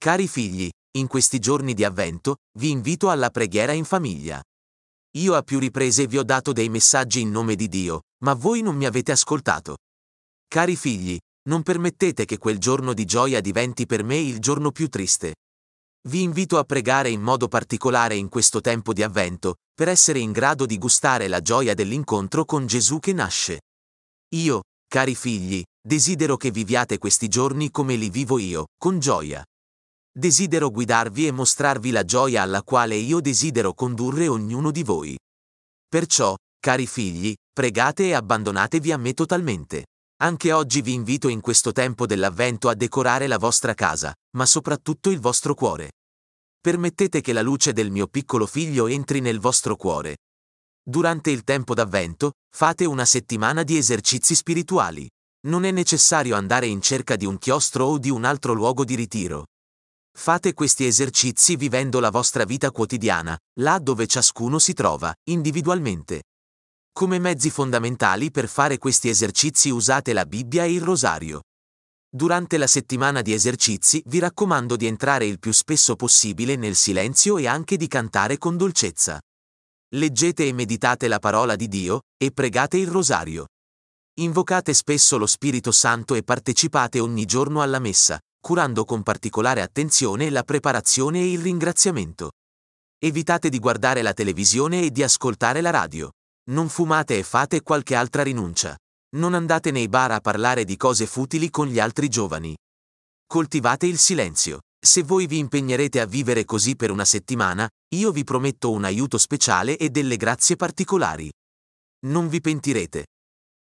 Cari figli, in questi giorni di avvento, vi invito alla preghiera in famiglia. Io a più riprese vi ho dato dei messaggi in nome di Dio, ma voi non mi avete ascoltato. Cari figli, non permettete che quel giorno di gioia diventi per me il giorno più triste. Vi invito a pregare in modo particolare in questo tempo di avvento, per essere in grado di gustare la gioia dell'incontro con Gesù che nasce. Io, cari figli, desidero che viviate questi giorni come li vivo io, con gioia desidero guidarvi e mostrarvi la gioia alla quale io desidero condurre ognuno di voi. Perciò, cari figli, pregate e abbandonatevi a me totalmente. Anche oggi vi invito in questo tempo dell'avvento a decorare la vostra casa, ma soprattutto il vostro cuore. Permettete che la luce del mio piccolo figlio entri nel vostro cuore. Durante il tempo d'avvento, fate una settimana di esercizi spirituali. Non è necessario andare in cerca di un chiostro o di un altro luogo di ritiro. Fate questi esercizi vivendo la vostra vita quotidiana, là dove ciascuno si trova, individualmente. Come mezzi fondamentali per fare questi esercizi usate la Bibbia e il rosario. Durante la settimana di esercizi vi raccomando di entrare il più spesso possibile nel silenzio e anche di cantare con dolcezza. Leggete e meditate la parola di Dio e pregate il rosario. Invocate spesso lo Spirito Santo e partecipate ogni giorno alla messa, curando con particolare attenzione la preparazione e il ringraziamento. Evitate di guardare la televisione e di ascoltare la radio. Non fumate e fate qualche altra rinuncia. Non andate nei bar a parlare di cose futili con gli altri giovani. Coltivate il silenzio. Se voi vi impegnerete a vivere così per una settimana, io vi prometto un aiuto speciale e delle grazie particolari. Non vi pentirete.